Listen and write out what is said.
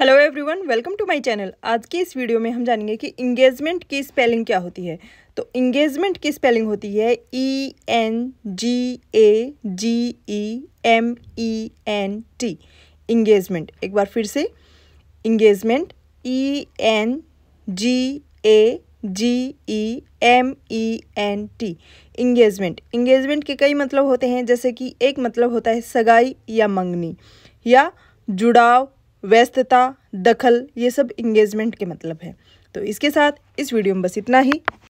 hello everyone welcome to my channel आज की इस वीडियो में हम जानेंगे कि इंगेजमेंट की स्पेलिंग क्या होती है तो इंगेजमेंट की स्पेलिंग होती है E N G A G E M E N T engagement एक बार फिर से engagement E N G A G E M E N T engagement engagement के कई मतलब होते हैं जैसे कि एक मतलब होता है सगाई या मंगनी या जुड़ाव व्यस्तता दखल ये सब इंगेजमेंट के मतलब है तो इसके साथ इस वीडियो में बस इतना ही